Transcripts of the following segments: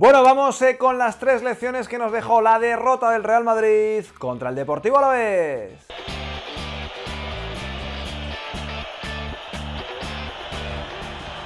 Bueno, vamos eh, con las tres lecciones que nos dejó la derrota del Real Madrid contra el Deportivo Alavés.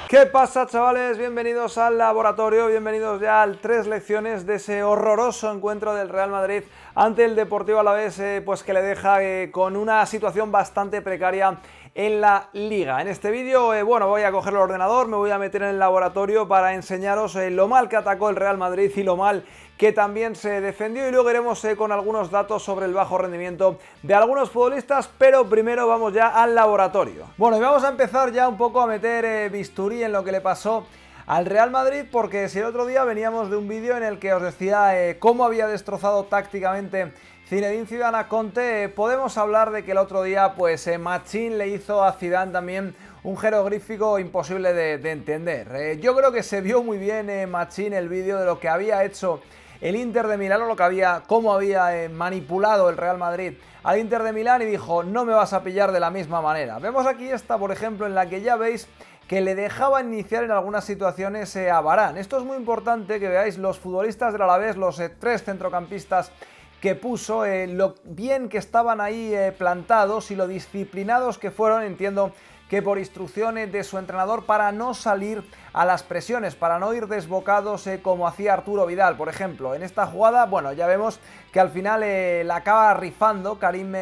¿Qué pasa chavales? Bienvenidos al laboratorio, bienvenidos ya a tres lecciones de ese horroroso encuentro del Real Madrid ante el Deportivo Alavés, vez eh, pues que le deja eh, con una situación bastante precaria en la liga. En este vídeo, eh, bueno, voy a coger el ordenador, me voy a meter en el laboratorio para enseñaros lo mal que atacó el Real Madrid y lo mal que también se defendió y luego iremos con algunos datos sobre el bajo rendimiento de algunos futbolistas, pero primero vamos ya al laboratorio. Bueno, y vamos a empezar ya un poco a meter bisturí en lo que le pasó al Real Madrid porque si el otro día veníamos de un vídeo en el que os decía eh, cómo había destrozado tácticamente Zinedine Zidane a Conte, eh, podemos hablar de que el otro día pues eh, Machín le hizo a Zidane también un jeroglífico imposible de, entender. yo creo que se vio muy bien Machín el vídeo de lo que había hecho el Inter de Milán, lo que había, cómo había manipulado el Real Madrid al Inter de Milán y dijo, no me vas a pillar de la misma manera. Vemos aquí esta, por ejemplo, en la que ya veis que le dejaba iniciar en algunas situaciones eh, a Barán. Esto es muy importante que veáis los futbolistas del Alavés, los eh, tres centrocampistas que puso, eh, lo bien que estaban ahí plantados y lo disciplinados que fueron, entiendo que por instrucciones de su entrenador para no salir a las presiones, para no ir desbocados como hacía Arturo Vidal, por ejemplo. En esta jugada, bueno, ya vemos que al final la acaba rifando Karim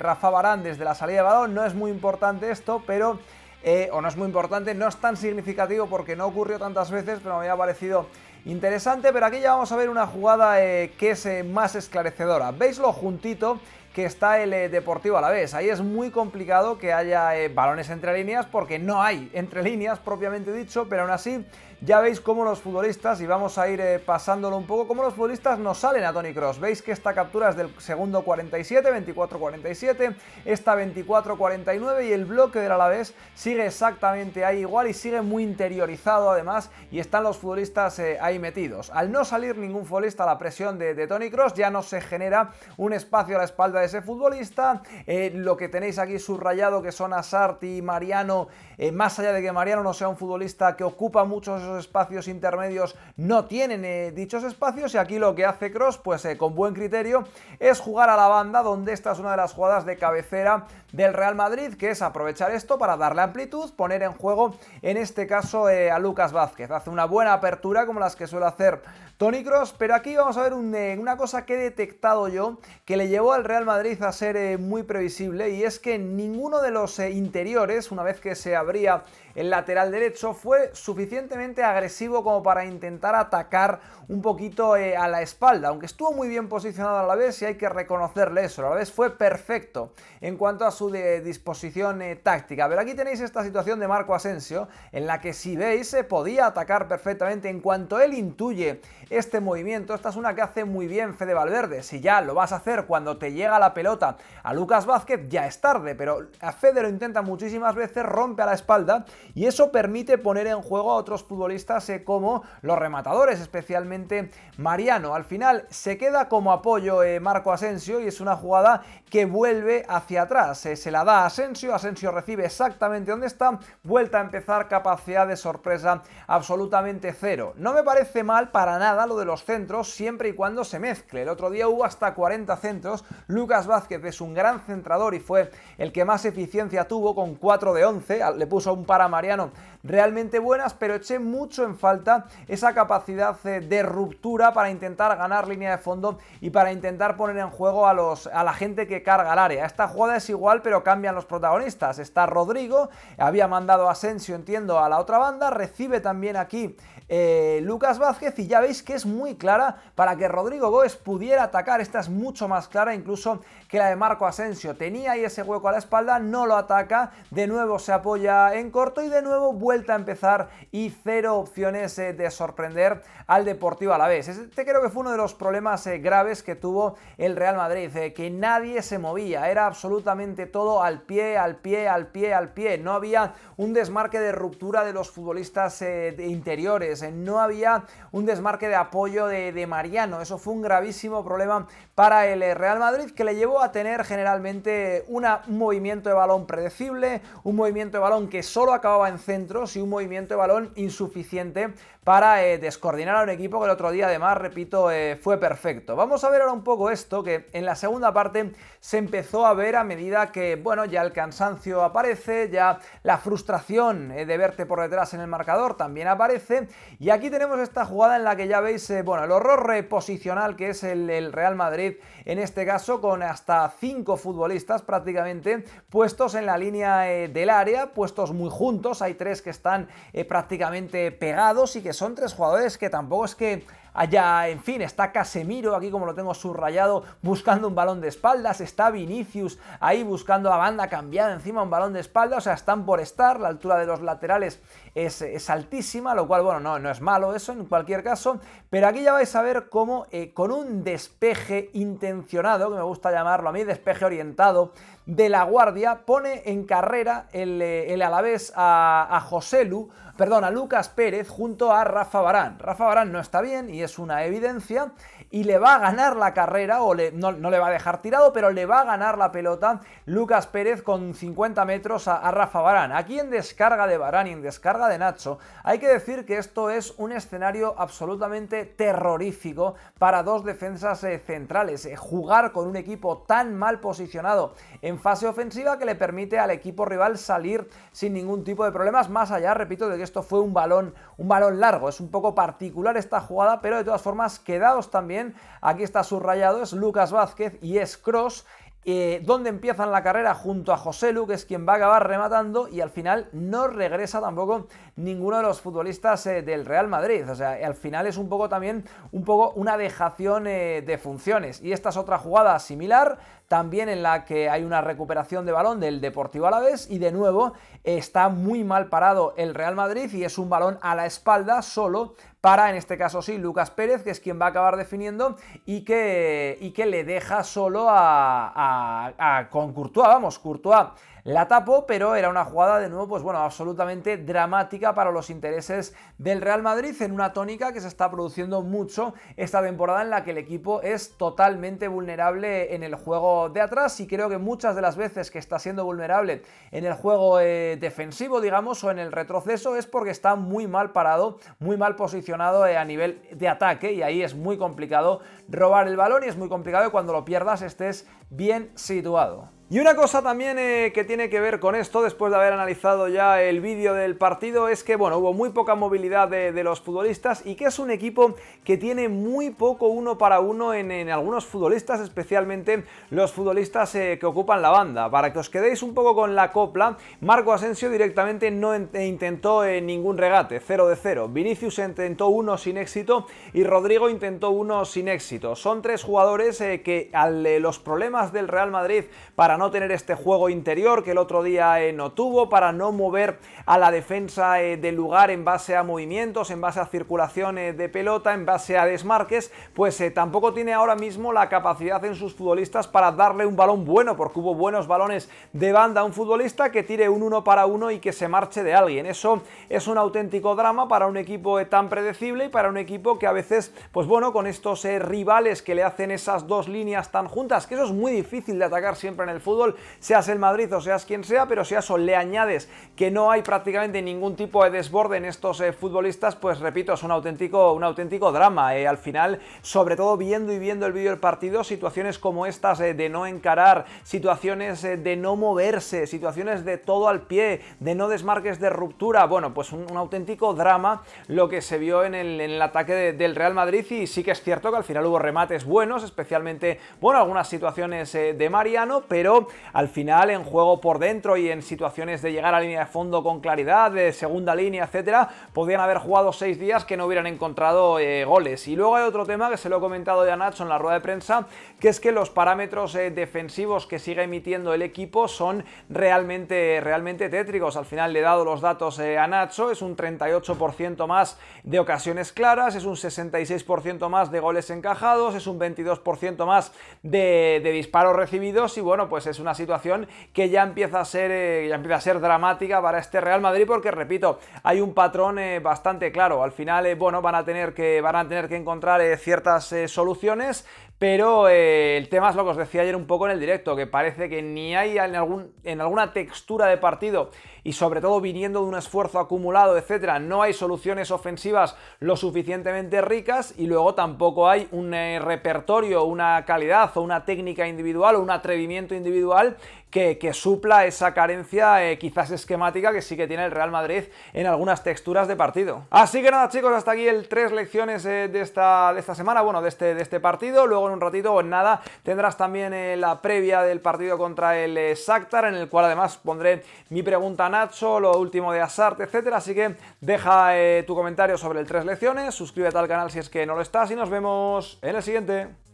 Rafa Barán desde la salida de balón, no es muy importante esto, pero eh, o no es muy importante, no es tan significativo porque no ocurrió tantas veces, pero me ha parecido interesante. Pero aquí ya vamos a ver una jugada eh, que es eh, más esclarecedora. ¿Veis lo juntito? que está el Deportivo a la vez. Ahí es muy complicado que haya balones entre líneas porque no hay entre líneas propiamente dicho, pero aún así ya veis cómo los futbolistas, y vamos a ir eh, pasándolo un poco, cómo los futbolistas No salen a Tony Cross. Veis que esta captura es del segundo 47, 24-47, esta 24-49 y el bloque del Alavés sigue exactamente ahí igual y sigue muy interiorizado además y están los futbolistas eh, ahí metidos. Al no salir ningún futbolista a la presión de, Tony Cross ya no se genera un espacio a la espalda de ese futbolista. Eh, lo que tenéis aquí subrayado que son Asarti y Mariano, más allá de que Mariano no sea un futbolista que ocupa muchos espacios intermedios no tienen eh, dichos espacios y aquí lo que hace Cross, pues eh, con buen criterio, es jugar a la banda, donde esta es una de las jugadas de cabecera del Real Madrid, que es aprovechar esto para darle amplitud, poner en juego, en este caso, eh, a Lucas Vázquez. Hace una buena apertura como las que suele hacer Tony Cross, pero aquí vamos a ver una cosa que he detectado yo que le llevó al Real Madrid a ser muy previsible y es que ninguno de los interiores, una vez que se abría el lateral derecho, fue suficientemente agresivo como para intentar atacar un poquito eh, a la espalda, aunque estuvo muy bien posicionado a la vez y hay que reconocerle eso, a la vez fue perfecto en cuanto a su eh, disposición eh, táctica. Pero aquí tenéis esta situación de Marco Asensio, en la que si veis se podía atacar perfectamente en cuanto él intuye este movimiento, esta es una que hace muy bien Fede Valverde, si ya lo vas a hacer cuando te llega la pelota a Lucas Vázquez, ya es tarde, pero a Fede lo intenta muchísimas veces, rompe a la espalda y eso permite poner en juego a otros futbolistas futbolistas como los rematadores, especialmente Mariano. Al final se queda como apoyo eh, Marco Asensio y es una jugada que vuelve hacia atrás. Eh, se la da Asensio, Asensio recibe exactamente donde está, vuelta a empezar, capacidad de sorpresa absolutamente cero. No me parece mal para nada lo de los centros siempre y cuando se mezcle. El otro día hubo hasta 40 centros, Lucas Vázquez es un gran centrador y fue el que más eficiencia tuvo con 4 de 11, le puso un para Mariano realmente buenas, pero eché muy mucho en falta esa capacidad eh, de ruptura para intentar ganar línea de fondo y para intentar poner en juego a, los, a la gente que carga el área. Esta jugada es igual, pero cambian los protagonistas. Está Rodrigo, había mandado Asensio, entiendo, a la otra banda, recibe también aquí eh, Lucas Vázquez y ya veis que es muy clara para que Rodrigo Góez pudiera atacar. Esta es mucho más clara incluso que la de Marco Asensio. Tenía ahí ese hueco a la espalda, no lo ataca, de nuevo se apoya en corto y de nuevo vuelta a empezar y cero opciones eh, de sorprender al Deportivo a la vez. Este creo que fue uno de los problemas eh, graves que tuvo el Real Madrid, eh, que nadie se movía, era absolutamente todo al pie, al pie, al pie, al pie. No había un desmarque de ruptura de los futbolistas interiores, no había un desmarque de apoyo de, Mariano. Eso fue un gravísimo problema para el Real Madrid que le llevó a tener generalmente un movimiento de balón predecible, un movimiento de balón que solo acababa en centros y un movimiento de balón insuficiente suficiente para eh, descoordinar a un equipo que el otro día, además, repito, eh, fue perfecto. Vamos a ver ahora un poco esto, que en la segunda parte se empezó a ver a medida que, bueno, ya el cansancio aparece, ya la frustración eh, de verte por detrás en el marcador también aparece. Y aquí tenemos esta jugada en la que ya veis, bueno, el horror reposicional que es el Real Madrid, en este caso con hasta cinco futbolistas prácticamente puestos en la línea del área, puestos muy juntos, hay tres que están prácticamente pegados y que son tres jugadores que tampoco es que allá, en fin, está Casemiro, aquí como lo tengo subrayado, buscando un balón de espaldas, está Vinicius ahí buscando la banda cambiada encima un balón de espaldas, o sea, están por estar, la altura de los laterales es, altísima, lo cual, bueno, no, no es malo eso en cualquier caso, pero aquí ya vais a ver cómo eh, con un despeje intencionado, que me gusta llamarlo a mí, despeje orientado, de la guardia, pone en carrera el, eh, el Alavés a, a José Lu, perdón, a Lucas Pérez junto a Rafa Barán. Rafa Barán no está bien y es es una evidencia, y le va a ganar la carrera, o no, le va a dejar tirado, pero le va a ganar la pelota Lucas Pérez con 50 metros a, Rafa Barán. Aquí en descarga de Barán y en descarga de Nacho, hay que decir que esto es un escenario absolutamente terrorífico para dos defensas eh, centrales. Eh, jugar con un equipo tan mal posicionado en fase ofensiva que le permite al equipo rival salir sin ningún tipo de problemas, más allá, repito, de que esto fue un balón, un balón largo. Es un poco particular esta jugada, pero de todas formas, quedaos también, aquí está subrayado, es Lucas Vázquez y es Cross, eh, donde empiezan la carrera junto a José Lu, es quien va a acabar rematando, y al final no regresa tampoco ninguno de los futbolistas eh, del Real Madrid. O sea, al final es un poco también un poco una dejación eh, de funciones. Y esta es otra jugada similar, también en la que hay una recuperación de balón del Deportivo Alavés, y de nuevo está muy mal parado el Real Madrid, y es un balón a la espalda solo para, en este caso sí, Lucas Pérez, que es quien va a acabar definiendo y que, y que le deja solo a, a, a con Courtois, vamos, Courtois la tapó, pero era una jugada de nuevo, pues bueno, absolutamente dramática para los intereses del Real Madrid en una tónica que se está produciendo mucho esta temporada en la que el equipo es totalmente vulnerable en el juego de atrás y creo que muchas de las veces que está siendo vulnerable en el juego eh, defensivo, digamos, o en el retroceso es porque está muy mal parado, muy mal posicionado eh, a nivel de ataque y ahí es muy complicado robar el balón y es muy complicado que cuando lo pierdas estés bien situado. Y una cosa también eh, que tiene que ver con esto, después de haber analizado ya el vídeo del partido, es que bueno, hubo muy poca movilidad de, los futbolistas y que es un equipo que tiene muy poco uno para uno en, algunos futbolistas, especialmente los futbolistas eh, que ocupan la banda. Para que os quedéis un poco con la copla, Marco Asensio directamente no e intentó eh, ningún regate, 0 de 0. Vinicius intentó uno sin éxito y Rodrigo intentó uno sin éxito. Son tres jugadores que al, los problemas del Real Madrid para no tener este juego interior que el otro día eh, no tuvo, para no mover a la defensa eh, del lugar en base a movimientos, en base a circulaciones eh, de pelota, en base a desmarques, pues tampoco tiene ahora mismo la capacidad en sus futbolistas para darle un balón bueno, porque hubo buenos balones de banda a un futbolista que tire un uno para uno y que se marche de alguien. Eso es un auténtico drama para un equipo tan predecible y para un equipo que a veces, pues bueno, con estos rivales que le hacen esas dos líneas tan juntas, que eso es muy difícil de atacar siempre en el fútbol, seas el Madrid o seas quien sea, pero si a eso le añades que no hay prácticamente ningún tipo de desborde en estos eh, futbolistas, pues repito, es un auténtico, un auténtico drama. Eh, al final, sobre todo viendo y viendo el vídeo del partido, situaciones como estas eh, de no encarar, situaciones de no moverse, situaciones de todo al pie, de no desmarques de ruptura, bueno, pues un, auténtico drama lo que se vio en el, ataque del Real Madrid y sí que es cierto que al final hubo remates buenos, especialmente, bueno, algunas situaciones de Mariano, pero al final en juego por dentro y en situaciones de llegar a línea de fondo con claridad, de segunda línea, etcétera, podrían haber jugado seis días que no hubieran encontrado eh, goles. Y luego hay otro tema que se lo he comentado ya a Nacho en la rueda de prensa, que es que los parámetros eh, defensivos que sigue emitiendo el equipo son realmente, realmente tétricos. Al final le he dado los datos eh, a Nacho, es un 38% más de ocasiones claras, es un 66% más de goles encajados, es un 22% más de, de disparos recibidos y bueno, pues es una situación que ya empieza a ser, eh, ya empieza a ser dramática para este Real Madrid porque, repito, hay un patrón eh, bastante claro. Al final, eh, bueno, van a tener que, van a tener que encontrar ciertas soluciones, pero eh, el tema es lo que os decía ayer un poco en el directo, que parece que ni hay en, alguna textura de partido y sobre todo viniendo de un esfuerzo acumulado, etcétera, no hay soluciones ofensivas lo suficientemente ricas y luego tampoco hay un eh, repertorio, una calidad o una técnica individual o un atrevimiento individual que, supla esa carencia eh, quizás esquemática que sí que tiene el Real Madrid en algunas texturas de partido. Así que nada chicos, hasta aquí el tres lecciones eh, de, esta, de esta semana, bueno, de este, de este partido. Luego en un ratito o en nada tendrás también eh, la previa del partido contra el Shakhtar, en el cual además pondré mi pregunta a Nacho, lo último de Asart, etcétera. Así que deja tu comentario sobre el tres lecciones, suscríbete al canal si es que no lo estás y nos vemos en el siguiente.